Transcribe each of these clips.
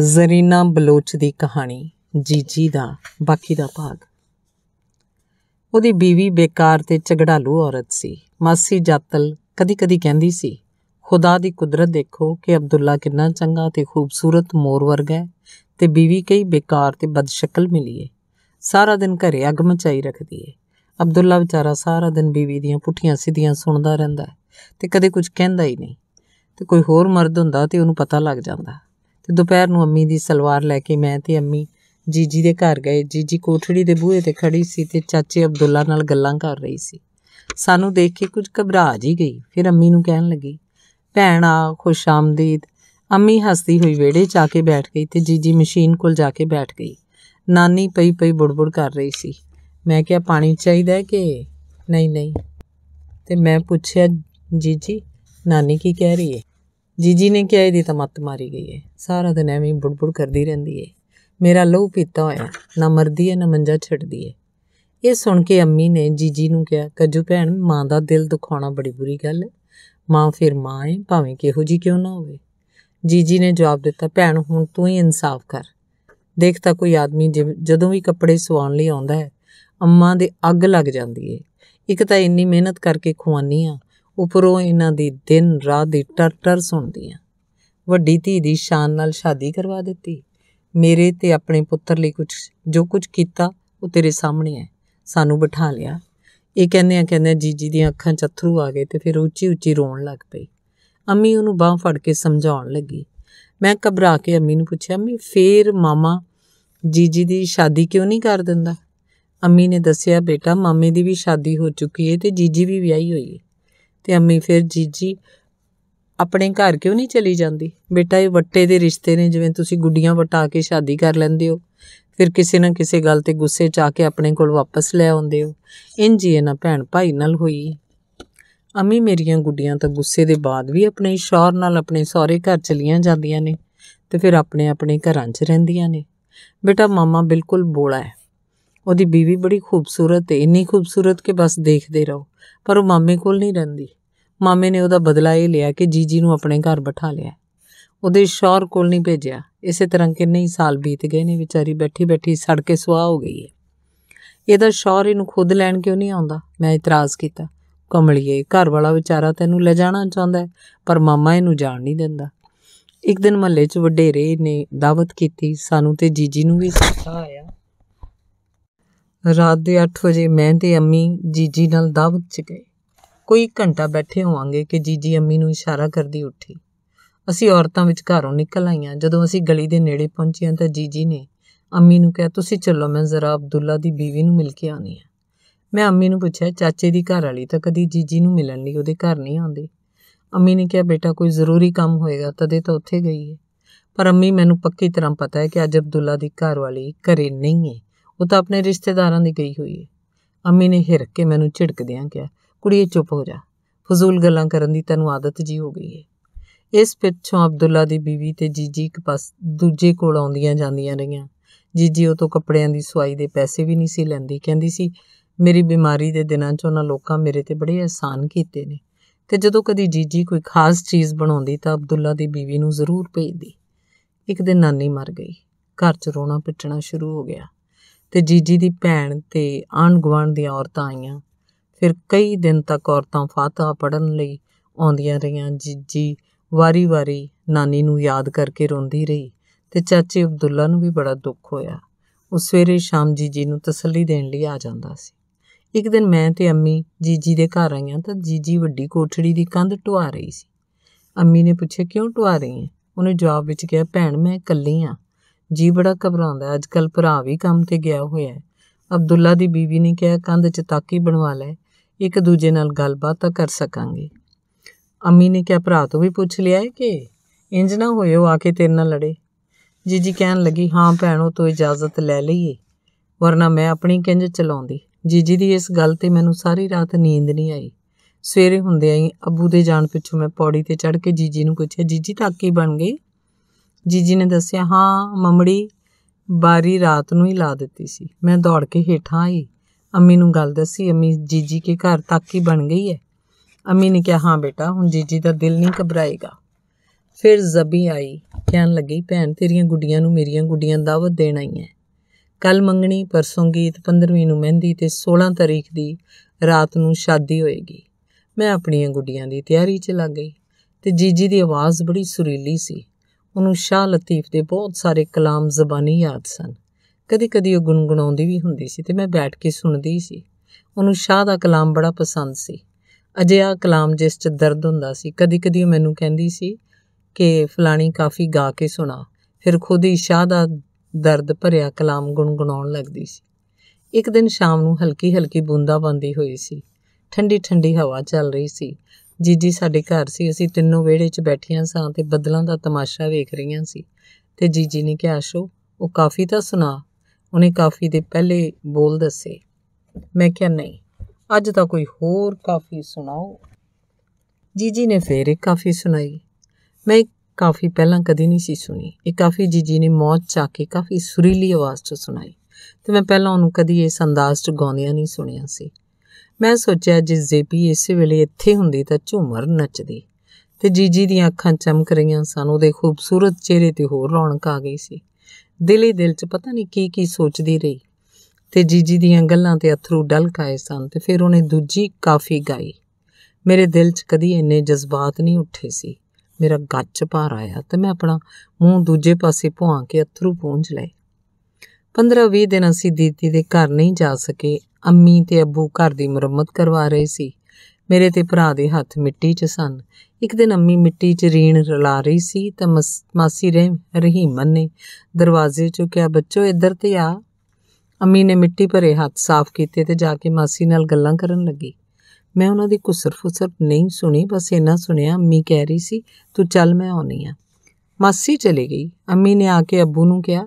ਜ਼ਰੀਨਾ ਬਲੋਚ ਦੀ ਕਹਾਣੀ ਜੀਜੀ ਦਾ ਬਾਕੀ ਦਾ ਭਾਗ ਉਹਦੀ بیوی ਬੇਕਾਰ ਤੇ ਝਗੜਾਲੂ ਔਰਤ ਸੀ ਮਾਸੀ ਜਾਤਲ ਕਦੀ-ਕਦੀ ਕਹਿੰਦੀ ਸੀ ਖੁਦਾ ਦੀ ਕੁਦਰਤ ਦੇਖੋ ਕਿ ਅਬਦੁੱਲਾ ਕਿੰਨਾ ਚੰਗਾ ਤੇ ਖੂਬਸੂਰਤ ਮੋਰ ਵਰਗਾ ਹੈ ਤੇ بیوی ਕਈ ਬੇਕਾਰ ਤੇ ਬਦਸ਼ਕਲ ਮਿਲੀ ਏ ਸਾਰਾ ਦਿਨ ਘਰੇ ਅਗ ਮਚਾਈ ਰੱਖਦੀ ਏ ਅਬਦੁੱਲਾ ਵਿਚਾਰਾ ਸਾਰਾ ਦਿਨ بیوی ਦੀਆਂ ਪੁੱਠੀਆਂ ਸਿੱਧੀਆਂ ਸੁਣਦਾ ਰਹਿੰਦਾ ਤੇ ਕਦੇ ਕੁਝ ਕਹਿੰਦਾ ਹੀ ਨਹੀਂ ਤੇ ਕੋਈ ਹੋਰ ਮਰਦ ਹੁੰਦਾ ਤੇ ਉਹਨੂੰ ਪਤਾ ਲੱਗ ਜਾਂਦਾ ਤੇ ਦੁਪਹਿਰ ਨੂੰ ਅੰਮੀ ਦੀ ਸਲਵਾਰ ਲੈ ਕੇ ਮੈਂ ਤੇ ਅੰਮੀ ਜੀਜੀ ਦੇ ਘਰ ਗਏ ਜੀਜੀ ਕੋਠੜੀ ਦੇ ਬੂਹੇ ਤੇ ਖੜੀ ਸੀ ਤੇ ਚਾਚੇ ਅਬਦੁੱਲਾ ਨਾਲ ਗੱਲਾਂ ਕਰ ਰਹੀ ਸੀ ਸਾਨੂੰ ਦੇਖ ਕੇ ਕੁਝ ਘਬਰਾ ਜੀ ਗਈ ਫਿਰ ਅੰਮੀ ਨੂੰ ਕਹਿਣ ਲੱਗੀ ਭੈਣਾ ਖੁਸ਼ ਆਮਦੀਦ ਅੰਮੀ ਹੱਸਦੀ ਹੋਈ ਵਿਹੜੇ 'ਚ ਆ ਕੇ ਬੈਠ ਗਈ ਤੇ ਜੀਜੀ ਮਸ਼ੀਨ ਕੋਲ ਜਾ ਕੇ ਬੈਠ ਗਈ ਨਾਨੀ ਪਈ ਪਈ ਬੁੜਬੁੜ ਕਰ ਰਹੀ ਸੀ ਮੈਂ ਕਿਹਾ ਪਾਣੀ ਚਾਹੀਦਾ ਹੈ ਕਿ ਨਹੀਂ ਨਹੀਂ ਤੇ ਮੈਂ ਪੁੱਛਿਆ ਜੀਜੀ ਨਾਨੀ ਕੀ ਕਹਿ ਰਹੀ ਹੈ ਜੀਜੀ ਨੇ ਕਿਹਾ ਇਹਦੀ ਤਾਂ ਮੱਤ ਮਾਰੀ ਗਈ ਏ ਸਾਰਾ ਦਿਨ ਐਵੇਂ ਬੁੜਬੁੜ ਕਰਦੀ ਰਹਿੰਦੀ ਏ ਮੇਰਾ ਲਹੂ ਪੀਤਾ ਹੋਇਆ ਨਾ ਮਰਦੀ ਐ ਨਾ ਮੰਜਾ ਛੱਡਦੀ ਏ ਇਹ ਸੁਣ ਕੇ ਅੰਮੀ ਨੇ ਜੀਜੀ ਨੂੰ ਕਿਹਾ ਕੱਜੂ ਭੈਣ ਮਾਂ ਦਾ ਦਿਲ ਦੁਖਾਉਣਾ ਬੜੀ ਬੁਰੀ ਗੱਲ ਏ ਮਾਂ ਫਿਰ ਮਾਂ ਏ ਭਾਵੇਂ ਕਿਹੋ ਜੀ ਕਿਉਂ ਨਾ ਹੋਵੇ ਜੀਜੀ ਨੇ ਜਵਾਬ ਦਿੱਤਾ ਭੈਣ ਹੁਣ ਤੂੰ ਹੀ ਇਨਸਾਫ ਕਰ ਦੇਖ ਤਾਂ ਕੋਈ ਆਦਮੀ ਜਦੋਂ ਵੀ ਕੱਪੜੇ ਸਵਾਉਣ ਲਈ ਆਉਂਦਾ ਹੈ ਅੰਮਾ ਦੇ ਅੱਗ ਲੱਗ ਜਾਂਦੀ ਏ ਇੱਕ ਤਾਂ ਇੰਨੀ ਮਿਹਨਤ ਕਰਕੇ ਖਵਾਨੀ ਆ ਉਪਰੋਂ ਇਹਨਾਂ ਦੀ ਦਿਨ ਰਾਤ ਦੀ ਟਰਟਰ ਸੁਣਦੀ ਆ ਵੱਡੀ ਧੀ ਦੀ ਸ਼ਾਨ ਨਾਲ ਸ਼ਾਦੀ ਕਰਵਾ ਦਿੱਤੀ ਮੇਰੇ ਤੇ ਆਪਣੇ ਪੁੱਤਰ ਲਈ ਕੁਝ ਜੋ ਕੁਝ ਕੀਤਾ ਉਹ ਤੇਰੇ ਸਾਹਮਣੇ ਆ ਸਾਨੂੰ ਬਿਠਾ ਲਿਆ ਇਹ ਕਹਿੰਦੇ ਆ ਕਹਿੰਦੇ ਜੀਜੀ ਦੀਆਂ ਅੱਖਾਂ 'ਚ ਅਥਰੂ ਆ ਗਏ ਤੇ ਫਿਰ ਉੱਚੀ ਉੱਚੀ ਰੋਣ ਲੱਗ ਪਈ ਅੰਮੀ ਉਹਨੂੰ ਬਾਹ ਫੜ ਕੇ ਸਮਝਾਉਣ ਲੱਗੀ ਮੈਂ ਘਬਰਾ ਕੇ ਅੰਮੀ ਨੂੰ ਪੁੱਛਿਆ ਅੰਮੀ ਫੇਰ ਮਾਮਾ ਜੀਜੀ ਦੀ ਸ਼ਾਦੀ ਕਿਉਂ ਨਹੀਂ ਕਰ ਦਿੰਦਾ ਅੰਮੀ ਨੇ ਦੱਸਿਆ ਬੇਟਾ ਮਾਮੇ ਦੀ ਵੀ ਸ਼ਾਦੀ ਹੋ ਚੁੱਕੀ ਹੈ ਤੇ ਜੀਜੀ ਵੀ ਵਿਆਹੀ ਹੋਈ ਹੈ ਤੇ ਅੰਮੀ ਫਿਰ ਜੀਜੀ ਆਪਣੇ ਘਰ ਕਿਉਂ ਨਹੀਂ ਚਲੀ ਜਾਂਦੀ ਬੇਟਾ ਇਹ ਵੱਟੇ ਦੇ ਰਿਸ਼ਤੇ ਨੇ ਜਿਵੇਂ ਤੁਸੀਂ ਗੁੱਡੀਆਂ ਵਟਾ ਕੇ ਸ਼ਾਦੀ ਕਰ ਲੈਂਦੇ ਹੋ ਫਿਰ ਕਿਸੇ ਨਾ ਕਿਸੇ ਗੱਲ ਤੇ ਗੁੱਸੇ ਚ ਆ ਕੇ ਆਪਣੇ ਕੋਲ ਵਾਪਸ ਲੈ ਆਉਂਦੇ ਹੋ ਇੰਜ ਹੀ ਨਾ ਭੈਣ ਭਾਈ ਨਾਲ ਹੋਈ ਅਮੀ ਮੇਰੀਆਂ ਗੁੱਡੀਆਂ ਤਾਂ ਗੁੱਸੇ ਦੇ ਬਾਅਦ ਵੀ ਆਪਣੇ ਸ਼ੌਹਰ ਨਾਲ ਆਪਣੇ ਸਹੁਰੇ ਘਰ ਚਲੀਆਂ ਜਾਂਦੀਆਂ ਨੇ ਤੇ ਫਿਰ ਆਪਣੇ ਆਪਣੇ ਘਰਾਂ 'ਚ ਰਹਿੰਦੀਆਂ ਨੇ ਬੇਟਾ ਮਾਮਾ ਬਿਲਕੁਲ ਬੋਲਾ ਹੈ ਉਹਦੀ بیوی ਬੜੀ ਖੂਬਸੂਰਤ ਹੈ ਇੰਨੀ ਖੂਬਸੂਰਤ ਕਿ ਬਸ ਦੇਖਦੇ ਰਹੋ ਪਰ ਉਹ ਮਾਮੇ ਕੋਲ ਨਹੀਂ ਰਹਿੰਦੀ ਮਾਮੇ ਨੇ ਉਹਦਾ ਬਦਲਾ ਇਹ ਲਿਆ ਕਿ ਜੀਜੀ ਨੂੰ ਆਪਣੇ ਘਰ ਬਿਠਾ ਲਿਆ ਉਹਦੇ ਸ਼ੌਹਰ ਕੋਲ ਨਹੀਂ ਭੇਜਿਆ ਇਸੇ ਤਰ੍ਹਾਂ ਕਿੰਨੇ ਸਾਲ ਬੀਤ ਗਏ ਨੇ ਵਿਚਾਰੀ ਬੈਠੀ ਬੈਠੀ ਸੜ ਕੇ ਸੁਆਹ ਹੋ ਗਈ ਹੈ ਇਹਦਾ ਸ਼ੌਹਰ ਇਹਨੂੰ ਖੁਦ ਲੈਣ ਕਿਉਂ ਨਹੀਂ ਆਉਂਦਾ ਮੈਂ ਇਤਰਾਜ਼ ਕੀਤਾ ਕਮਲਿਏ ਘਰ ਵਾਲਾ ਵਿਚਾਰਾ ਤੈਨੂੰ ਲੈ ਜਾਣਾ ਚਾਹੁੰਦਾ ਪਰ ਮਾਮਾ ਇਹਨੂੰ ਜਾਣ ਨਹੀਂ ਦਿੰਦਾ ਇੱਕ ਦਿਨ ਮਹੱਲੇ 'ਚ ਵਡੇਰੇ ਨੇ ਦਾਵਤ ਕੀਤੀ ਸਾਨੂੰ ਤੇ ਜੀਜੀ ਨੂੰ ਵੀ ਸੱਦਾ ਆਇਆ ਰਾਤ ਦੇ 8 ਵਜੇ ਮੈਂ ਤੇ ਅੰਮੀ ਜੀਜੀ ਨਾਲ ਦਾਵਤ 'ਚ ਗਏ ਕੋਈ ਘੰਟਾ ਬੈਠੇ ਹੋਵਾਂਗੇ ਕਿ ਜੀਜੀ ਅੰਮੀ ਨੂੰ ਇਸ਼ਾਰਾ ਕਰਦੀ ਉੱਠੀ ਅਸੀਂ ਔਰਤਾਂ ਵਿੱਚ ਘਰੋਂ ਨਿਕਲ ਆਈਆਂ ਜਦੋਂ ਅਸੀਂ ਗਲੀ ਦੇ ਨੇੜੇ ਪਹੁੰਚੀਆਂ ਤਾਂ ਜੀਜੀ ਨੇ ਅੰਮੀ ਨੂੰ ਕਿਹਾ ਤੁਸੀਂ ਚੱਲੋ ਮੈਂ ਜ਼ਰਾ ਅਬਦੁੱਲਾ ਦੀ ਬੀਵੀ ਨੂੰ ਮਿਲ ਕੇ ਆਉਣੀ ਹੈ ਮੈਂ ਅੰਮੀ ਨੂੰ ਪੁੱਛਿਆ ਚਾਚੇ ਦੀ ਘਰ ਵਾਲੀ ਤਾਂ ਕਦੀ ਜੀਜੀ ਨੂੰ ਮਿਲਣ ਲਈ ਉਹਦੇ ਘਰ ਨਹੀਂ ਆਉਂਦੀ ਅੰਮੀ ਨੇ ਕਿਹਾ ਬੇਟਾ ਕੋਈ ਜ਼ਰੂਰੀ ਕੰਮ ਹੋਏਗਾ ਤਦੇ ਤਾਂ ਉੱਥੇ ਗਈ ਹੈ ਪਰ ਅੰਮੀ ਮੈਨੂੰ ਪੱਕੀ ਤਰ੍ਹਾਂ ਪਤਾ ਹੈ ਕਿ ਅੱਜ ਅਬਦੁੱਲਾ ਦੀ ਘਰ ਵਾਲੀ ਘਰੇ ਨਹੀਂ ਹੈ ਉਹ ਤਾਂ ਆਪਣੇ ਰਿਸ਼ਤੇਦਾਰਾਂ ਦੀ ਗਈ ਹੋਈ ਹੈ ਅੰਮੀ ਨੇ ਹਿਰਕ ਕੇ ਮੈਨੂੰ ਝਿੜਕਦਿਆਂ ਕਿਹਾ ਕੁੜੀਏ ਚੁੱਪ ਹੋ ਜਾ ਫਜ਼ੂਲ ਗੱਲਾਂ ਕਰਨ ਦੀ ਤੈਨੂੰ ਆਦਤ ਜੀ ਹੋ ਗਈ ਹੈ ਇਸ ਪਿੱਛੋਂ ਅਬਦੁੱਲਾ ਦੀ ਬੀਵੀ ਤੇ ਜੀਜੀ ਇੱਕ ਪਾਸ ਦੂਜੇ ਕੋਲ ਆਉਂਦੀਆਂ ਜਾਂਦੀਆਂ ਰਹੀਆਂ ਜੀਜੀ ਉਹ ਤੋਂ ਕੱਪੜਿਆਂ ਦੀ ਸਵਾਈ ਦੇ ਪੈਸੇ ਵੀ ਨਹੀਂ ਸੀ ਲੈਂਦੀ ਕਹਿੰਦੀ ਸੀ ਮੇਰੀ ਬਿਮਾਰੀ ਦੇ ਦਿਨਾਂ 'ਚ ਉਹਨਾਂ ਲੋਕਾਂ ਮੇਰੇ ਤੇ ਬੜੇ ਆਸਾਨ ਕੀਤੇ ਨੇ ਤੇ ਜਦੋਂ ਕਦੀ ਜੀਜੀ ਕੋਈ ਖਾਸ ਚੀਜ਼ ਬਣਾਉਂਦੀ ਤਾਂ ਅਬਦੁੱਲਾ ਦੀ ਬੀਵੀ ਨੂੰ ਜ਼ਰੂਰ ਭੇਜਦੀ ਇੱਕ ਦਿਨ ਨਾਨੀ ਮਰ ਗਈ ਘਰ 'ਚ ਰੋਣਾ ਪਿੱਟਣਾ ਸ਼ੁਰੂ ਹੋ ਗਿਆ ਤੇ ਜੀਜੀ ਦੀ ਭੈਣ ਤੇ ਆਂਢ ਗੁਆਂਢ ਦੀਆਂ ਔਰਤਾਂ ਆਈਆਂ ਫਿਰ ਕਈ ਦਿਨ ਤੱਕ ਔਰਤਾਂ ਫਾਤਹਾ ਪੜਨ ਲਈ ਆਉਂਦੀਆਂ ਰਹੀਆਂ ਜੀਜੀ ਵਾਰੀ-ਵਾਰੀ ਨਾਨੀ ਨੂੰ ਯਾਦ ਕਰਕੇ ਰੋਂਦੀ ਰਹੀ ਤੇ ਚਾਚੇ ਅਬਦੁੱਲਾ ਨੂੰ ਵੀ ਬੜਾ ਦੁੱਖ ਹੋਇਆ ਉਹ ਸਵੇਰੇ ਸ਼ਾਮ ਜੀਜੀ ਨੂੰ ਤਸੱਲੀ ਦੇਣ ਲਈ ਆ ਜਾਂਦਾ ਸੀ ਇੱਕ ਦਿਨ ਮੈਂ ਤੇ ਅੰਮੀ ਜੀਜੀ ਦੇ ਘਰ ਆਈਆਂ ਤਾਂ ਜੀਜੀ ਵੱਡੀ ਕੋਠੜੀ ਦੀ ਕੰਧ ਟੁਆ ਰਹੀ ਸੀ ਅੰਮੀ ਨੇ ਪੁੱਛਿਆ ਕਿਉਂ ਟੁਆ ਰਹੀ ਹੈ ਉਹਨੇ ਜਵਾਬ ਵਿੱਚ ਕਿਹਾ ਭੈਣ ਮੈਂ ਇਕੱਲੀ ਆ ਜੀ ਬੜਾ ਘਬਰਾਉਂਦਾ ਅੱਜ ਕੱਲ ਭਰਾ ਵੀ ਕੰਮ ਤੇ ਗਿਆ ਹੋਇਆ ਹੈ ਅਬਦੁੱਲਾ ਦੀ ਬੀਵੀ ਨੇ ਕਿਹਾ ਕੰਧ 'ਚ ਤਾਕੀ ਬਣਵਾ ਲੈ ਇੱਕ ਦੂਜੇ ਨਾਲ ਗੱਲਬਾਤ ਤਾਂ ਕਰ ਸਕਾਂਗੇ ਅੰਮੀ ਨੇ ਕਿਹਾ ਭਰਾ ਤੋਂ ਵੀ ਪੁੱਛ ਲਿਆ ਹੈ ਕਿ ਇੰਜ ਨਾ ਹੋਇਓ ਆ ਕੇ ਤੇਰੇ ਨਾਲ ਲੜੇ ਜੀਜੀ ਕਹਿਣ ਲੱਗੀ ਹਾਂ ਭੈਣੋ ਤੋ ਇਜਾਜ਼ਤ ਲੈ ਲਈਏ ਵਰਨਾ ਮੈਂ ਆਪਣੀ ਕਿੰਜ ਚਲਾਉਂਦੀ ਜੀਜੀ ਦੀ ਇਸ ਗੱਲ ਤੇ ਮੈਨੂੰ ਸਾਰੀ ਰਾਤ ਨੀਂਦ ਨਹੀਂ ਆਈ ਸਵੇਰੇ ਹੁੰਦੇ ਆਈ ਅੱਬੂ ਦੇ ਜਾਣ ਪਿੱਛੋਂ ਮੈਂ ਪੌੜੀ ਤੇ ਚੜ ਕੇ ਜੀਜੀ ਨੂੰ ਪੁੱਛਿਆ ਜੀਜੀ ਤਾਂ ਕੀ ਬਣ ਗਈ ਜੀਜੀ ਨੇ ਦੱਸਿਆ ਹਾਂ ਮਮੜੀ ਬਾਰੀ ਰਾਤ ਨੂੰ ਹੀ ਲਾ ਦਿੱਤੀ ਸੀ ਮੈਂ ਦੌੜ ਕੇ ਹੇਠਾਂ ਆਈ ਅੰਮੀ ਨੂੰ ਗੱਲ ਦੱਸੀ ਅੰਮੀ ਜੀਜੀ ਕੇ ਘਰ ਤੱਕ ਹੀ ਬਣ ਗਈ ਹੈ ਅੰਮੀ ਨੇ ਕਿਹਾ ਹਾਂ ਬੇਟਾ ਹੁਣ ਜੀਜੀ ਦਾ ਦਿਲ ਨਹੀਂ ਘਬਰਾਏਗਾ ਫਿਰ ਜ਼ਬੀ ਆਈ ਕਹਿਣ ਲੱਗੀ ਭੈਣ ਤੇਰੀਆਂ ਗੁੱਡੀਆਂ ਨੂੰ ਮੇਰੀਆਂ ਗੁੱਡੀਆਂ ਦਾਵਤ ਦੇਣ ਆਈਆਂ ਕੱਲ ਮੰਗਣੀ ਪਰਸੋਂ ਗੀਤ 15ਵੀਂ ਨੂੰ ਮਹਿੰਦੀ ਤੇ 16 ਤਰੀਕ ਦੀ ਰਾਤ ਨੂੰ ਸ਼ਾਦੀ ਹੋਏਗੀ ਮੈਂ ਆਪਣੀਆਂ ਗੁੱਡੀਆਂ ਦੀ ਤਿਆਰੀ 'ਚ ਲੱਗ ਗਈ ਤੇ ਜੀਜੀ ਦੀ ਆਵਾਜ਼ ਬੜੀ ਸੁਰੀਲੀ ਸੀ ਉਹਨੂੰ ਸ਼ਾਹ ਲਤੀਫ ਦੇ ਬਹੁਤ ਸਾਰੇ ਕਲਾਮ ਜ਼ਬਾਨੀ ਯਾਦ ਸਨ ਕਦੀ-ਕਦੀ ਉਹ ਗੁੰਗਣਾਉਂਦੀ ਵੀ ਹੁੰਦੀ ਸੀ ਤੇ ਮੈਂ ਬੈਠ ਕੇ ਸੁਣਦੀ ਸੀ ਉਹਨੂੰ ਸ਼ਾਹ ਦਾ ਕਲਾਮ ਬੜਾ ਪਸੰਦ ਸੀ ਅਜਿਹਾ ਕਲਾਮ ਜਿਸ 'ਚ ਦਰਦ ਹੁੰਦਾ ਸੀ ਕਦੀ-ਕਦੀ ਉਹ ਮੈਨੂੰ ਕਹਿੰਦੀ ਸੀ ਕਿ ਫਲਾਣੀ ਕਾਫੀ ਗਾ ਕੇ ਸੁਣਾ ਫਿਰ ਖੁਦ ਹੀ ਸ਼ਾਹ ਦਾ ਦਰਦ ਭਰਿਆ ਕਲਾਮ ਗੁੰਗਣਾਉਣ ਲੱਗਦੀ ਸੀ ਇੱਕ ਦਿਨ ਸ਼ਾਮ ਨੂੰ ਹਲਕੀ-ਹਲਕੀ ਬੂੰਦਾ ਬੰਦੀ ਹੋਈ ਸੀ ਠੰਡੀ-ਠੰਡੀ ਹਵਾ ਚੱਲ ਰਹੀ ਸੀ ਜੀਜੀ ਸਾਡੇ ਘਰ ਸੀ ਅਸੀਂ ਤਿੰਨੋਂ ਵਿਹੜੇ 'ਚ ਬੈਠੀਆਂ ਸਾਂ ਤੇ ਬੱਦਲਾਂ ਦਾ ਤਮਾਸ਼ਾ ਵੇਖ ਰਹੀਆਂ ਸੀ ਤੇ ਜੀਜੀ ਨੇ ਕਿਹਾ ਆਸ਼ੋ ਉਹ ਕਾਫੀ ਤਾਂ ਸੁਣਾ ਉਹਨੇ ਕਾਫੀ ਦੇ ਪਹਿਲੇ ਬੋਲ ਦੱਸੇ ਮੈਂ ਕਿਹਾ ਨਹੀਂ ਅੱਜ ਤਾਂ ਕੋਈ ਹੋਰ ਕਾਫੀ ਸੁਣਾਓ ਜੀਜੀ ਨੇ ਫੇਰ ਇੱਕ ਕਾਫੀ ਸੁਣਾਈ ਮੈਂ ਕਾਫੀ ਪਹਿਲਾਂ ਕਦੀ ਨਹੀਂ ਸੀ ਸੁਣੀ ਇਹ ਕਾਫੀ ਜੀਜੀ ਨੇ ਮੌਤ ਚਾ ਕੇ ਕਾਫੀ ਸੁਰੀਲੀ ਆਵਾਜ਼ 'ਚ ਸੁਣਾਈ ਤੇ ਮੈਂ ਪਹਿਲਾਂ ਉਹਨੂੰ ਕਦੀ ਇਸ ਅੰਦਾਜ਼ 'ਚ ਗਾਉਂਦਿਆਂ ਨਹੀਂ ਸੁਣਿਆ ਸੀ ਮੈਂ ਸੋਚਿਆ ਜੇ ਜ਼ੇਬੀ ਇਸੇ ਵੇਲੇ ਇੱਥੇ ਹੁੰਦੀ ਤਾਂ ਝੂਮਰ ਨੱਚਦੀ ਤੇ ਜੀਜੀ ਦੀਆਂ ਅੱਖਾਂ ਚਮਕ ਰਹੀਆਂ ਸਨ ਉਹਦੇ ਖੂਬਸੂਰਤ ਚਿਹਰੇ ਤੇ ਹੋਰ ਰੌਣਕ ਆ ਗਈ ਸੀ ਦਿਲੀ ਦਿਲ 'ਚ ਪਤਾ ਨਹੀਂ ਕੀ ਕੀ ਸੋਚਦੀ ਰਹੀ ਤੇ ਜੀਜੀ ਦੀਆਂ ਗੱਲਾਂ ਤੇ ਅਥਰੂ ਡਲ ਆਏ ਸਨ ਤੇ ਫਿਰ ਉਹਨੇ ਦੂਜੀ ਕਾਫੀ ਗਾਈ ਮੇਰੇ ਦਿਲ 'ਚ ਕਦੀ ਇੰਨੇ ਜਜ਼ਬਾਤ ਨਹੀਂ ਉੱਠੇ ਸੀ ਮੇਰਾ ਗੱਜ ਭਾਰ ਆਇਆ ਤੇ ਮੈਂ ਆਪਣਾ ਮੂੰਹ ਦੂਜੇ ਪਾਸੇ ਭੁਆ ਕੇ ਅਥਰੂ ਪੂੰਝ ਲਏ 15-20 ਦਿਨ ਅਸੀਂ ਦੀਦੀ ਦੇ ਘਰ ਨਹੀਂ ਜਾ ਸਕੇ ਅੰਮੀ ਤੇ ਅੱਬੂ ਘਰ ਦੀ ਮੁਰੰਮਤ ਕਰਵਾ ਰਹੇ ਸੀ ਮੇਰੇ ਤੇ ਭਰਾ ਦੇ ਹੱਥ ਮਿੱਟੀ 'ਚ ਸਨ ਇੱਕ ਦਿਨ ਅੰਮੀ ਮਿੱਟੀ 'ਚ ਰੀਣ ਰਲਾ ਰਹੀ ਸੀ ਤਾਂ ਮਾਸੀ ਰਹੀਮਨ ਨੇ ਦਰਵਾਜ਼ੇ 'ਚੋਂ ਕਿਹਾ ਬੱਚੋ ਇੱਧਰ ਤੇ ਆ ਅੰਮੀ ਨੇ ਮਿੱਟੀ ਭਰੇ ਹੱਥ ਸਾਫ਼ ਕੀਤੇ ਤੇ ਜਾ ਕੇ ਮਾਸੀ ਨਾਲ ਗੱਲਾਂ ਕਰਨ ਲੱਗੀ ਮੈਂ ਉਹਨਾਂ ਦੀ ਕੁਸਰ-ਫੁਸਰ ਨਹੀਂ ਸੁਣੀ ਬਸ ਇਹਨਾਂ ਸੁਣਿਆ ਅੰਮੀ ਕਹਿ ਰਹੀ ਸੀ ਤੂੰ ਚੱਲ ਮੈਂ ਆਉਣੀ ਆ ਮਾਸੀ ਚਲੀ ਗਈ ਅੰਮੀ ਨੇ ਆ ਕੇ ਅੱਬੂ ਨੂੰ ਕਿਹਾ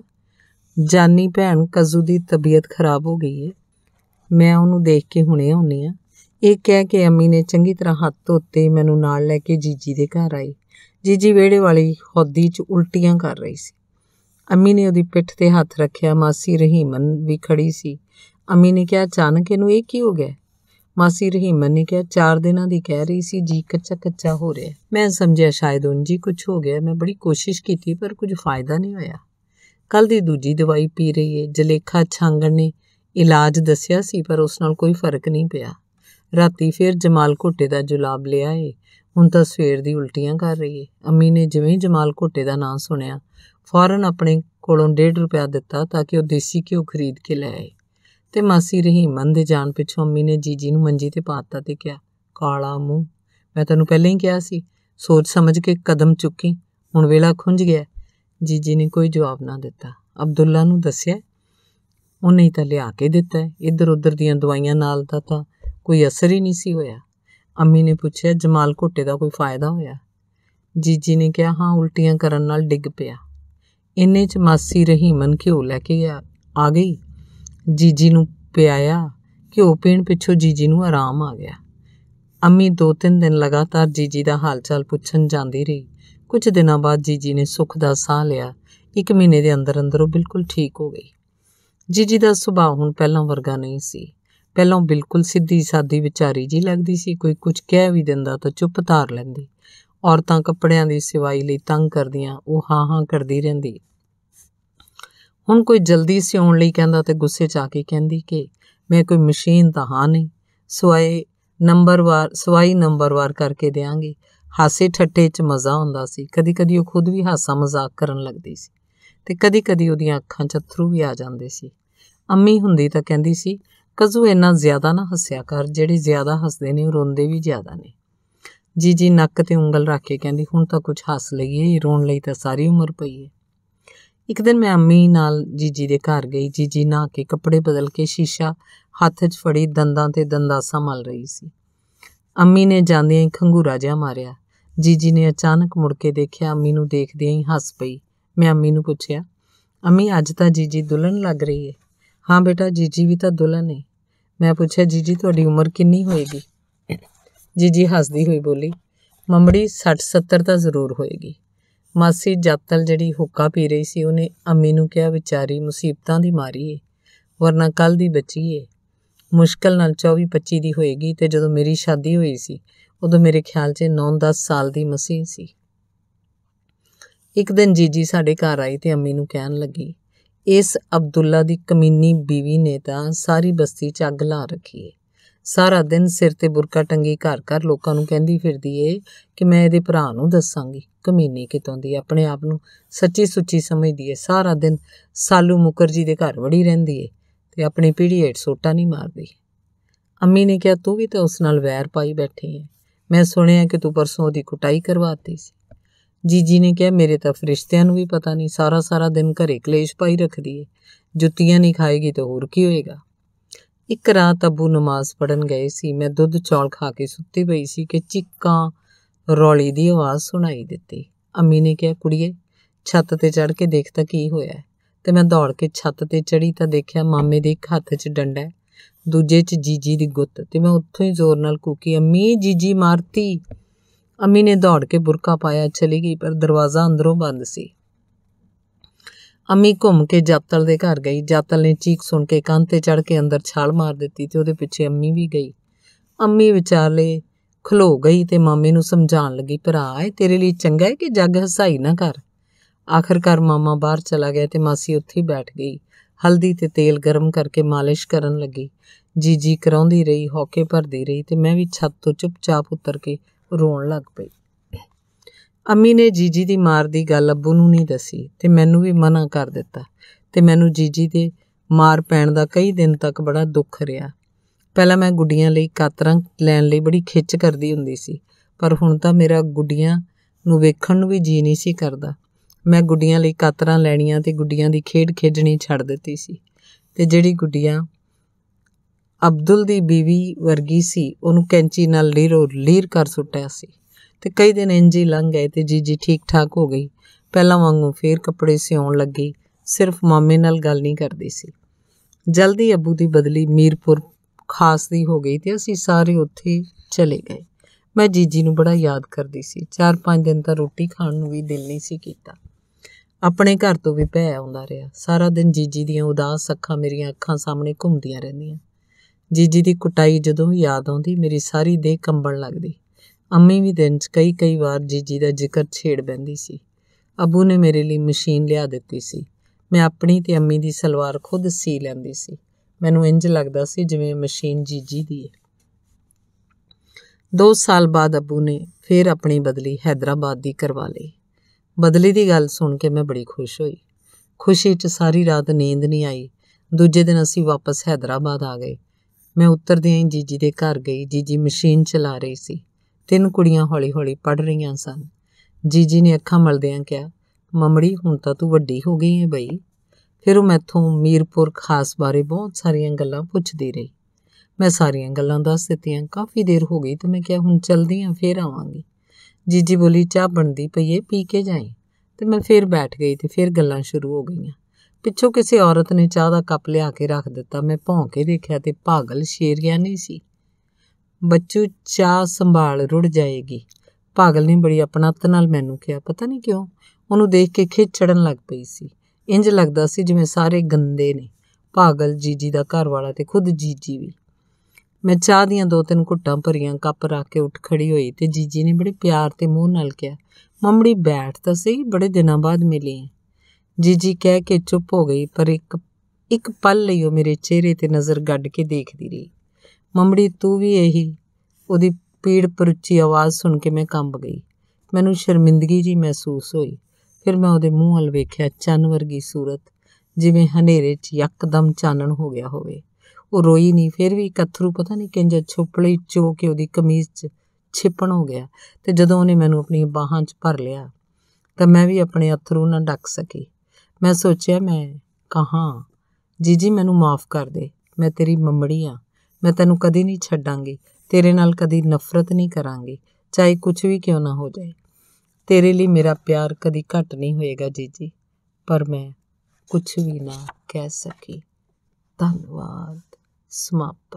ਜਾਨੀ ਭੈਣ ਕਜ਼ੂ ਦੀ ਤਬੀਅਤ ਖਰਾਬ ਹੋ ਗਈ ਹੈ ਮੈਂ ਉਹਨੂੰ ਦੇਖ ਕੇ ਹੁਣੇ ਆਉਣੀ ਆ ਇਹ ਕਹਿ ਕੇ ਅੰਮੀ ਨੇ ਚੰਗੀ ਤਰ੍ਹਾਂ ਹੱਥ ਧੋਤੇ ਮੈਨੂੰ ਨਾਲ ਲੈ ਕੇ ਜੀਜੀ ਦੇ ਘਰ ਆਈ ਜੀਜੀ ਵਿਹੜੇ ਵਾਲੀ ਹੌਦੀ 'ਚ ਉਲਟੀਆਂ ਕਰ ਰਹੀ ਸੀ ਅੰਮੀ ਨੇ ਉਹਦੀ ਪਿੱਠ ਤੇ ਹੱਥ ਰੱਖਿਆ ਮਾਸੀ ਰਹੀਮਨ ਵੀ ਖੜੀ ਸੀ ਅੰਮੀ ਨੇ ਕਿਹਾ ਅਚਾਨਕ ਇਹਨੂੰ ਇਹ ਕੀ ਹੋ ਗਿਆ ਮਾਸੀ ਰਹੀਮਨ ਨੇ ਕਿਹਾ ਚਾਰ ਦਿਨਾਂ ਦੀ ਕਹਿ ਰਹੀ ਸੀ ਜੀ ਕੱਚਾ ਕੱਚਾ ਹੋ ਰਿਹਾ ਮੈਂ ਸਮਝਿਆ ਸ਼ਾਇਦ ਉਂਝ ਕੁਝ ਹੋ ਗਿਆ ਮੈਂ ਬੜੀ ਕੋਸ਼ਿਸ਼ ਕੀਤੀ ਪਰ ਕੁਝ ਫਾਇਦਾ ਨਹੀਂ ਹੋਇਆ ਕੱਲ ਦੀ ਦੂਜੀ ਦਵਾਈ ਪੀ ਰਹੀ ਏ ਜਲੇਖਾ ਛਾਂਗਣ ਨੇ ਇਲਾਜ ਦੱਸਿਆ ਸੀ ਪਰ ਉਸ ਨਾਲ ਕੋਈ ਫਰਕ ਨਹੀਂ ਪਿਆ ਰਾਤੀ ਫਿਰ ਜਮਾਲ ਘੋਟੇ ਦਾ ਜੁਲਾਬ ਲਿਆ ਏ ਹੁਣ ਤਾਂ ਸਵੇਰ ਦੀ ਉਲਟੀਆਂ ਕਰ ਰਹੀ ਏ ਅੰਮੀ ਨੇ ਜਿਵੇਂ ਜਮਾਲ ਘੋਟੇ ਦਾ ਨਾਮ ਸੁਣਿਆ ਫੌਰਨ ਆਪਣੇ ਕੋਲੋਂ 1.5 ਰੁਪਿਆ ਦਿੱਤਾ ਤਾਂ ਕਿ ਉਹ ਦੇਸੀ ਘਿਓ ਖਰੀਦ ਕੇ ਲੈ ਆਏ ਤੇ ਮਾਸੀ ਰਹੀਮਨ ਦੇ ਜਾਣ ਪਿੱਛੋਂ ਅੰਮੀ ਨੇ ਜੀਜੀ ਨੂੰ ਮੰਜੀ ਤੇ ਪਾਤਾ ਤੇ ਕਿਹਾ ਕਾਲਾ ਮੂੰਹ ਮੈਂ ਤੈਨੂੰ ਪਹਿਲਾਂ ਹੀ ਕਿਹਾ ਸੀ ਸੋਚ ਸਮਝ ਕੇ ਕਦਮ ਚੁੱਕੀ ਹੁਣ ਵੇਲਾ ਖੁੰਝ ਗਿਆ ਜੀਜੀ ਨੇ ਕੋਈ ਜਵਾਬ ਨਾ ਦਿੱਤਾ ਅਬਦੁੱਲਾ ਨੂੰ ਦੱਸਿਆ ਉਹਨੇ ਤਾਂ ਲਿਆ ਕੇ ਦਿੱਤਾ ਇੱਧਰ ਉੱਧਰ ਦੀਆਂ ਦਵਾਈਆਂ ਨਾਲ ਤਾਂ ਤਾਂ ਕੋਈ ਅਸਰ ਹੀ ਨਹੀਂ ਸੀ ਹੋਇਆ ਅੰਮੀ ਨੇ ਪੁੱਛਿਆ ਜਮਾਲ ਘੋਟੇ ਦਾ ਕੋਈ ਫਾਇਦਾ ਹੋਇਆ ਜੀਜੀ ਨੇ ਕਿਹਾ ਹਾਂ ਉਲਟੀਆਂ ਕਰਨ ਨਾਲ ਡਿੱਗ ਪਿਆ ਇੰਨੇ 'ਚ ਮਾਸੀ ਰਹੀਮਨ ਘਿਓ ਲੈ ਕੇ ਆ ਗਈ ਜੀਜੀ ਨੂੰ ਪਿਆਇਆ ਘਿਓ ਪੀਣ ਪਿੱਛੋਂ ਜੀਜੀ ਨੂੰ ਆਰਾਮ ਆ ਗਿਆ ਅੰਮੀ ਦੋ ਤਿੰਨ ਦਿਨ ਲਗਾਤਾਰ ਜੀਜੀ ਦਾ ਹਾਲਚਾਲ ਪੁੱਛਣ ਜਾਂਦੀ ਰਹੀ ਕੁਝ ਦਿਨਾਂ ਬਾਅਦ ਜੀਜੀ ਨੇ ਸੁੱਖ ਦਾ ਸਾਹ ਲਿਆ ਇੱਕ ਮਹੀਨੇ ਦੇ ਅੰਦਰ ਅੰਦਰ ਉਹ ਬਿਲਕੁਲ ਠੀਕ ਹੋ ਗਈ ਜੀਜੀ ਦਾ ਸੁਭਾਅ ਹੁਣ ਪਹਿਲਾਂ ਵਰਗਾ ਨਹੀਂ ਸੀ ਪਹਿਲਾਂ ਬਿਲਕੁਲ ਸਿੱਧੀ ਸਾਦੀ ਵਿਚਾਰੀ ਜੀ ਲੱਗਦੀ ਸੀ ਕੋਈ ਕੁਝ ਕਹਿ ਵੀ ਦਿੰਦਾ ਤਾਂ ਚੁੱਪ ਧਾਰ ਲੈਂਦੀ ਔਰਤਾਂ ਕੱਪੜਿਆਂ ਦੀ ਸਿਵਾਈ ਲਈ ਤੰਗ ਕਰਦੀਆਂ ਉਹ ਹਾਂ ਹਾਂ ਕਰਦੀ ਰਹਿੰਦੀ ਹੁਣ ਕੋਈ ਜਲਦੀ ਸਿਉਣ ਲਈ ਕਹਿੰਦਾ ਤੇ ਗੁੱਸੇ 'ਚ ਆ ਕੇ ਕਹਿੰਦੀ ਕਿ ਮੈਂ ਕੋਈ ਮਸ਼ੀਨ ਤਾਂ ਹਾਂ ਨਹੀਂ ਸਵਾਏ ਨੰਬਰਵਾਰ ਸਵਾਈ ਨੰਬਰਵਾਰ ਕਰਕੇ ਦੇਾਂਗੇ ਹਾਸੇ ਠੱਟੇ 'ਚ ਮਜ਼ਾ ਹੁੰਦਾ ਸੀ ਕਦੀ-ਕਦੀ ਉਹ ਖੁਦ ਵੀ ਹਾਸਾ ਮਜ਼ਾਕ ਕਰਨ ਲੱਗਦੀ ਸੀ ਤੇ ਕਦੀ-ਕਦੀ ਉਹਦੀਆਂ ਅੱਖਾਂ 'ਚ ਅਥਰੂ ਵੀ ਆ ਜਾਂਦੇ ਸੀ ਅੰਮੀ ਹੁੰਦੀ ਤਾਂ ਕਹਿੰਦੀ ਸੀ ਕਜ਼ੂ ਇੰਨਾ ਜ਼ਿਆਦਾ ਨਾ ਹੱਸਿਆ ਕਰ ਜਿਹੜੇ ਜ਼ਿਆਦਾ ਹੱਸਦੇ ਨੇ ਉਹ ਰੋਂਦੇ ਵੀ ਜ਼ਿਆਦਾ ਨੇ ਜੀਜੀ ਨੱਕ ਤੇ ਉਂਗਲ ਰੱਖ ਕੇ ਕਹਿੰਦੀ ਹੁਣ ਤਾਂ ਕੁਝ ਹੱਸ ਲਈਏ ਰੋਣ ਲਈ ਤਾਂ ਸਾਰੀ ਉਮਰ ਪਈ ਹੈ ਇੱਕ ਦਿਨ ਮੈਂ ਅੰਮੀ ਨਾਲ ਜੀਜੀ ਦੇ ਘਰ ਗਈ ਜੀਜੀ ਨਾ ਕੇ ਕੱਪੜੇ ਬਦਲ ਕੇ ਸ਼ੀਸ਼ਾ ਹੱਥ 'ਚ ਫੜੀ ਦੰਦਾਂ ਤੇ ਦੰਦਾਸਾ ਮਲ ਰਹੀ ਸੀ ਅੰਮੀ ਨੇ ਜਾਂਦੀਆਂ ਖੰਗੂਰਾ ਜਿਹਾ ਮਾਰਿਆ ਜੀਜੀ ਨੇ ਅਚਾਨਕ ਮੁੜ ਕੇ ਦੇਖਿਆ ਅੰਮੀ ਨੂੰ ਦੇਖਦਿਆਂ ਹੀ ਹੱਸ ਪਈ ਮੈਂ ਅੰਮੀ ਨੂੰ ਪੁੱਛਿਆ ਅੰਮੀ ਅੱਜ ਤਾਂ ਜੀਜੀ ਦੁਲਹਨ ਲੱਗ ਰਹੀ ਹੈ ਹਾਂ ਬੇਟਾ ਜੀਜੀ ਵੀ ਤਾਂ ਦੁਲਹਨ ਹੈ ਮੈਂ ਪੁੱਛਿਆ ਜੀਜੀ ਤੁਹਾਡੀ ਉਮਰ ਕਿੰਨੀ ਹੋਏਗੀ ਜੀਜੀ ਹੱਸਦੀ ਹੋਈ ਬੋਲੀ ਮੰਮੜੀ 60 70 ਤਾਂ ਜ਼ਰੂਰ ਹੋਏਗੀ ਮਾਸੀ ਜੱਤਲ ਜਿਹੜੀ ਹੁੱਕਾ ਪੀ ਰਹੀ ਸੀ ਉਹਨੇ ਅੰਮੀ ਨੂੰ ਕਿਹਾ ਵਿਚਾਰੀ ਮੁਸੀਬਤਾਂ ਦੀ ਮਾਰੀ ਏ ਵਰਨਾ ਕੱਲ ਦੀ ਬੱਚੀ ਏ ਮੁਸ਼ਕਲ ਨਾਲ 24 25 ਦੀ ਹੋਏਗੀ ਤੇ ਜਦੋਂ ਮੇਰੀ ਸ਼ਾਦੀ ਹੋਈ ਸੀ ਉਦੋਂ ਮੇਰੇ ਖਿਆਲ 'ਚ 9-10 ਸਾਲ ਦੀ ਮਸੀਹ ਸੀ ਇੱਕ ਦਿਨ ਜੀਜੀ ਸਾਡੇ ਘਰ ਆਈ ਤੇ ਅੰਮੀ ਨੂੰ ਕਹਿਣ ਲੱਗੀ ਇਸ ਅਬਦੁੱਲਾ ਦੀ ਕਮੀਨੀ ਬੀਵੀ ਨੇ ਤਾਂ ਸਾਰੀ ਬਸਤੀ 'ਚ ਅੱਗ ਲਾ ਰੱਖੀ ਏ ਸਾਰਾ ਦਿਨ ਸਿਰ ਤੇ ਬੁਰਕਾ ਟੰਗੀ ਘਰ ਘਰ ਲੋਕਾਂ ਨੂੰ ਕਹਿੰਦੀ ਫਿਰਦੀ ਏ ਕਿ ਮੈਂ ਇਹਦੇ ਭਰਾ ਨੂੰ ਦੱਸਾਂਗੀ ਕਮੀਨੀ ਕਿਤੋਂ ਦੀ ਆਪਣੇ ਆਪ ਨੂੰ ਸੱਚੀ ਸੁੱਚੀ ਸਮਝਦੀ ਏ ਸਾਰਾ ਦਿਨ ਸਾਲੂ ਮੁਕਰਜੀ ਦੇ ਘਰ ਵੜੀ ਰਹਿੰਦੀ ਏ ਤੇ ਆਪਣੀ ਪੀੜੀ ਏ ਸੋਟਾ ਨਹੀਂ ਮਾਰਦੀ ਅੰਮੀ ਨੇ ਕਿਹਾ ਤੂੰ ਵੀ ਤਾਂ ਉਸ ਨਾਲ ਵੈਰ ਪਾਈ ਬੈਠੀ ਏ ਮੈਂ ਸੁਣਿਆ ਕਿ ਤੂੰ ਪਰਸੋਂ ਉਹਦੀ ਕੁਟਾਈ ਕਰਵਾਤੀ ਸੀ ਜੀਜੀ ਨੇ ਕਿਹਾ ਮੇਰੇ ਤਾਂ ਫਰਿਸ਼ਤਿਆਂ ਨੂੰ ਵੀ ਪਤਾ ਨਹੀਂ ਸਾਰਾ ਸਾਰਾ ਦਿਨ ਘਰੇ ਕਲੇਸ਼ ਪਾਈ ਰੱਖਦੀ ਏ ਜੁੱਤੀਆਂ ਨਹੀਂ ਖਾਏਗੀ ਤਾਂ ਹੋਰ ਕੀ ਹੋਏਗਾ ਇੱਕ ਰਾਤ ਅਬੂ ਨਮਾਜ਼ ਪੜਨ ਗਏ ਸੀ ਮੈਂ ਦੁੱਧ ਚੌਲ ਖਾ ਕੇ ਸੁੱਤੀ ਪਈ ਸੀ ਕਿ ਚਿੱਕਾਂ ਰੌਲੀ ਦੀ ਆਵਾਜ਼ ਸੁਣਾਈ ਦਿੱਤੀ ਅੰਮੀ ਨੇ ਕਿਹਾ ਕੁੜੀਏ ਛੱਤ ਤੇ ਚੜ ਕੇ ਦੇਖ ਤਾਂ ਕੀ ਹੋਇਆ ਤੇ ਮੈਂ ਦੌੜ ਕੇ ਛੱਤ ਤੇ ਚੜੀ ਤਾਂ ਦੇਖਿਆ ਮਾਮੇ ਦੇ ਇੱਕ ਹੱਥ 'ਚ ਡੰਡਾ ਦੂਜੇ 'ਚ ਜੀਜੀ ਦੀ ਗੁੱਤ ਤੇ ਮੈਂ ਉੱਥੋਂ ਹੀ ਜ਼ੋਰ ਨਾਲ ਕੂਕੀ ਅੰਮੀ ਜੀਜੀ ਮਾਰਤੀ ਅੰਮੀ ਨੇ ਦੌੜ ਕੇ ਬੁਰਕਾ ਪਾਇਆ ਚਲੀ ਗਈ ਪਰ ਦਰਵਾਜ਼ਾ ਅੰਦਰੋਂ ਬੰਦ ਸੀ ਅੰਮੀ ਘੁੰਮ ਕੇ ਜਾਤਲ ਦੇ ਘਰ ਗਈ ਜਾਤਲ ਨੇ ਚੀਕ ਸੁਣ ਕੇ ਕੰਧ ਤੇ ਚੜ ਕੇ ਅੰਦਰ ਛਾਲ ਮਾਰ ਦਿੱਤੀ ਤੇ ਉਹਦੇ ਪਿੱਛੇ ਅੰਮੀ ਵੀ ਗਈ ਅੰਮੀ ਵਿਚਾਲੇ ਖਲੋ ਗਈ ਤੇ ਮਾਮੇ ਨੂੰ ਸਮਝਾਉਣ ਲੱਗੀ ਭਰਾ ਇਹ ਤੇਰੇ ਲਈ ਚੰਗਾ ਹੈ ਕਿ ਜੱਗ ਹਸਾਈ ਨਾ ਕਰ ਆਖਰਕਾਰ ਮਾਮਾ ਬਾਹਰ ਚਲਾ ਗਿਆ ਤੇ ਮਾਸੀ ਉੱਥੇ ਬੈਠ ਗਈ ਹਲਦੀ ਤੇ ਤੇਲ ਗਰਮ ਕਰਕੇ ਮਾਲਿਸ਼ ਕਰਨ ਲੱਗੀ ਜੀ ਜੀ ਕਰਾਉਂਦੀ ਰਹੀ ਹੌਕੇ ਭਰਦੀ ਰਹੀ ਤੇ ਮੈਂ ਵੀ ਛੱਤ ਤੋਂ ਚੁੱਪਚਾਪ ਉਤਰ ਕੇ ਰੋਣ ਲੱਗ ਪਈ ਅੰਮੀ ਨੇ ਜੀਜੀ ਦੀ ਮਾਰ ਦੀ ਗੱਲ ਅੱਬੂ ਨੂੰ ਨਹੀਂ ਦੱਸੀ ਤੇ ਮੈਨੂੰ ਵੀ ਮਨਾ ਕਰ ਦਿੱਤਾ ਤੇ ਮੈਨੂੰ ਜੀਜੀ ਦੇ ਮਾਰ ਪੈਣ ਦਾ ਕਈ ਦਿਨ ਤੱਕ ਬੜਾ ਦੁੱਖ ਰਿਹਾ ਪਹਿਲਾਂ ਮੈਂ ਗੁੱਡੀਆਂ ਲਈ ਕਾਤਰੰਗ ਲੈਣ ਲਈ ਬੜੀ ਖਿੱਚ ਕਰਦੀ ਹੁੰਦੀ ਸੀ ਪਰ ਹੁਣ ਤਾਂ ਮੇਰਾ ਗੁੱਡੀਆਂ ਨੂੰ ਵੇਖਣ ਨੂੰ ਵੀ ਜੀ ਨਹੀਂ ਸੀ ਕਰਦਾ ਮੈਂ ਗੁੱਡੀਆਂ ਲਈ ਕਾਤਰਾਂ ਲੈਣੀਆਂ ਤੇ ਗੁੱਡੀਆਂ ਦੀ ਖੇਡ ਖੇਡਣੀ ਛੱਡ ਦਿੱਤੀ ਸੀ ਤੇ ਜਿਹੜੀ ਗੁੱਡੀਆਂ ਅਬਦੁਲ ਦੀ ਬੀਵੀ ਵਰਗੀ ਸੀ ਉਹਨੂੰ ਕੈਂਚੀ ਨਾਲ ਲੀਰੋ ਲੀਰ ਕਰ ਸੁੱਟਿਆ ਸੀ ਤੇ ਕਈ ਦਿਨ ਇੰਜ ਹੀ ਲੰਘ ਗਏ ਤੇ ਜੀਜੀ ਠੀਕ ਠਾਕ ਹੋ ਗਈ ਪਹਿਲਾਂ ਵਾਂਗੂ ਫੇਰ ਕੱਪੜੇ ਸਿਉਣ ਲੱਗੀ ਸਿਰਫ ਮਾਮੇ ਨਾਲ ਗੱਲ ਨਹੀਂ ਕਰਦੀ ਸੀ ਜਲਦੀ ਅਬੂ ਦੀ ਬਦਲੀ ਮੀਰਪੁਰ ਖਾਸ ਦੀ ਹੋ ਗਈ ਤੇ ਅਸੀਂ ਸਾਰੇ ਉੱਥੇ ਚਲੇ ਗਏ ਮੈਂ ਜੀਜੀ ਨੂੰ ਬੜਾ ਯਾਦ ਕਰਦੀ ਸੀ 4-5 ਦਿਨ ਤਾਂ ਰੋਟੀ ਖਾਣ ਨੂੰ ਵੀ ਦਿਲ ਨਹੀਂ ਸੀ ਕੀਤਾ ਆਪਣੇ ਘਰ ਤੋਂ ਵੀ ਭੈ ਆਉਂਦਾ ਰਿਹਾ ਸਾਰਾ ਦਿਨ ਜੀਜੀ ਦੀਆਂ ਉਦਾਸ ਅੱਖਾਂ ਮੇਰੀਆਂ ਅੱਖਾਂ ਸਾਹਮਣੇ ਘੁੰਮਦੀਆਂ ਰਹਿੰਦੀਆਂ ਜੀਜੀ ਦੀ ਕੁਟਾਈ ਜਦੋਂ ਯਾਦ ਆਉਂਦੀ ਮੇਰੀ ਸਾਰੀ ਦੇਹ ਕੰਬਣ ਲੱਗਦੀ ਅੰਮੀ ਵੀ ਦਿਨ 'ਚ ਕਈ-ਕਈ ਵਾਰ ਜੀਜੀ ਦਾ ਜ਼ਿਕਰ ਛੇੜ ਬੈਂਦੀ ਸੀ ਅਬੂ ਨੇ ਮੇਰੇ ਲਈ ਮਸ਼ੀਨ ਲਿਆ ਦਿੱਤੀ ਸੀ ਮੈਂ ਆਪਣੀ ਤੇ ਅੰਮੀ ਦੀ ਸਲਵਾਰ ਖੁਦ ਸੀ ਲੈਂਦੀ ਸੀ ਮੈਨੂੰ ਇੰਜ ਲੱਗਦਾ ਸੀ ਜਿਵੇਂ ਮਸ਼ੀਨ ਜੀਜੀ ਦੀ ਹੈ 2 ਸਾਲ ਬਾਅਦ ਅਬੂ ਨੇ ਫੇਰ ਆਪਣੀ ਬਦਲੀ ਹైదరాబాద్ ਦੀ ਕਰਵਾ ਲਈ ਬਦਲੀ ਦੀ ਗੱਲ ਸੁਣ ਕੇ ਮੈਂ ਬੜੀ ਖੁਸ਼ ਹੋਈ ਖੁਸ਼ੀ 'ਚ ਸਾਰੀ ਰਾਤ ਨੀਂਦ ਨਹੀਂ ਆਈ ਦੂਜੇ ਦਿਨ ਅਸੀਂ ਵਾਪਸ ਹైదరాబాద్ ਆ ਗਏ ਮੈਂ ਉਤਰਦਿਆਂ ਹੀ ਜੀਜੀ ਦੇ ਘਰ ਗਈ ਜੀਜੀ ਮਸ਼ੀਨ ਚਲਾ ਰਹੀ ਸੀ ਤਿੰਨ ਕੁੜੀਆਂ ਹੌਲੀ-ਹੌਲੀ ਪੜ ਰਹੀਆਂ ਸਨ ਜੀਜੀ ਨੇ ਅੱਖਾਂ ਮਲਦਿਆਂ ਕਿਹਾ ਮਮੜੀ ਹੁਣ ਤਾਂ ਤੂੰ ਵੱਡੀ ਹੋ ਗਈ ਹੈ ਬਈ ਫਿਰ ਉਹ ਮੈਥੋਂ ਮੀਰਪੁਰ ਖਾਸ ਬਾਰੇ ਬਹੁਤ ਸਾਰੀਆਂ ਗੱਲਾਂ ਪੁੱਛਦੀ ਰਹੀ ਮੈਂ ਸਾਰੀਆਂ ਗੱਲਾਂ ਦੱਸ ਦਿੱਤੀਆਂ ਕਾਫੀ ਦੇਰ ਹੋ ਗਈ ਤੇ ਮੈਂ ਕਿਹਾ ਹੁਣ ਚਲਦੀ ਆ ਫੇਰ ਆਵਾਂਗੀ ਜੀਜੀ ਬੋਲੀ ਚਾਹ ਬਣਦੀ ਪਈਏ ਪੀ ਕੇ ਜਾਈਂ ਤੇ ਮੈਂ ਫੇਰ ਬੈਠ ਗਈ ਤੇ ਫੇਰ ਗੱਲਾਂ ਸ਼ੁਰੂ ਹੋ ਗਈਆਂ ਪਿੱਛੋਂ ਕਿਸੇ ਔਰਤ ਨੇ ਚਾਹ ਦਾ ਕੱਪ ਲਿਆ ਕੇ ਰੱਖ ਦਿੱਤਾ ਮੈਂ ਭੌਂ ਕੇ ਦੇਖਿਆ ਤੇ ਭਾਗਲ ਸ਼ੇਰੀਆ ਨਹੀਂ ਸੀ ਬੱਚੂ ਚਾਹ ਸੰਭਾਲ ਰੁੜ ਜਾਏਗੀ ਪਾਗਲ ਨੇ ਬੜੀ ਆਪਣਤ ਨਾਲ ਮੈਨੂੰ ਕਿਹਾ ਪਤਾ ਨਹੀਂ ਕਿਉਂ ਉਹਨੂੰ ਦੇਖ ਕੇ ਖਿੱਚ ਚੜਨ ਲੱਗ ਪਈ ਸੀ ਇੰਜ ਲੱਗਦਾ ਸੀ ਜਿਵੇਂ ਸਾਰੇ ਗੰਦੇ ਨੇ ਪਾਗਲ ਜੀਜੀ ਦਾ ਘਰ ਵਾਲਾ ਤੇ ਖੁਦ ਜੀਜੀ ਵੀ ਮੈਂ ਚਾਹ ਦੀਆਂ ਦੋ ਤਿੰਨ ਘੁੱਟਾਂ ਭਰੀਆਂ ਕੱਪ ਰੱਖ ਕੇ ਉੱਠ ਖੜੀ ਹੋਈ ਤੇ ਜੀਜੀ ਨੇ ਬੜੇ ਪਿਆਰ ਤੇ ਮੂੰਹ ਨਾਲ ਕਿਹਾ ਮੰਮੜੀ ਬੈਠ ਤਾਂ ਸਹੀ ਬੜੇ ਦਿਨਾਂ ਬਾਅਦ ਮਿਲੀ ਜੀਜੀ ਕਹਿ ਕੇ ਚੁੱਪ ਹੋ ਗਈ ਪਰ ਇੱਕ ਇੱਕ ਪਲ ਲਈ ਉਹ ਮੇਰੇ ਚਿਹਰੇ ਤੇ ਨਜ਼ਰ ਗੱਡ ਕੇ ਦੇਖਦੀ ਰਹੀ ਮੰਮੜੀ ਤੂੰ ਵੀ ਇਹੀ ਉਹਦੀ ਪੀੜ ਪਰੁੱਚੀ ਆਵਾਜ਼ ਸੁਣ ਕੇ ਮੈਂ ਕੰਬ ਗਈ ਮੈਨੂੰ ਸ਼ਰਮਿੰਦਗੀ ਜੀ ਮਹਿਸੂਸ ਹੋਈ ਫਿਰ ਮੈਂ ਉਹਦੇ ਮੂੰਹ ਹਲ ਵੇਖਿਆ ਚੰਨ ਵਰਗੀ ਸੂਰਤ ਜਿਵੇਂ ਹਨੇਰੇ 'ਚ ਇੱਕਦਮ ਚਾਨਣ ਹੋ ਗਿਆ ਹੋਵੇ ਉਹ ਰੋਈ ਨਹੀਂ ਫਿਰ ਵੀ ਕਥਰੂ ਪਤਾ ਨਹੀਂ ਕਿੰਜ ਛੁਪਲੀ ਚੋ ਕੇ ਉਹਦੀ ਕਮੀਜ਼ 'ਚ ਛਿਪਣ ਹੋ ਗਿਆ ਤੇ ਜਦੋਂ ਉਹਨੇ ਮੈਨੂੰ ਆਪਣੀ ਬਾਹਾਂ 'ਚ ਭਰ ਲਿਆ ਤਾਂ ਮੈਂ ਵੀ ਆਪਣੇ ਅਥਰੂ ਨਾ ਡੱਕ ਸਕੀ ਮੈਂ ਸੋਚਿਆ ਮੈਂ ਕਹਾ ਜੀਜੀ ਮੈਨੂੰ ਮਾਫ ਕਰ ਦੇ ਮੈਂ ਤੇਰੀ ਮੰਮੜੀ ਆ ਮੈਂ ਤੈਨੂੰ ਕਦੀ ਨਹੀਂ ਛੱਡਾਂਗੀ ਤੇਰੇ ਨਾਲ ਕਦੀ ਨਫ਼ਰਤ ਨਹੀਂ ਕਰਾਂਗੀ ਚਾਹੇ ਕੁਝ ਵੀ ਕਿਉਂ ਨਾ ਹੋ ਜਾਏ ਤੇਰੇ ਲਈ ਮੇਰਾ ਪਿਆਰ ਕਦੀ ਘਟ ਨਹੀਂ ਹੋਏਗਾ ਜੀਜੀ ਪਰ ਮੈਂ ਕੁਝ ਵੀ ਨਾ ਕਹਿ ਸਕੀ ਧੰਨਵਾਦ ਸਮਾਪਤ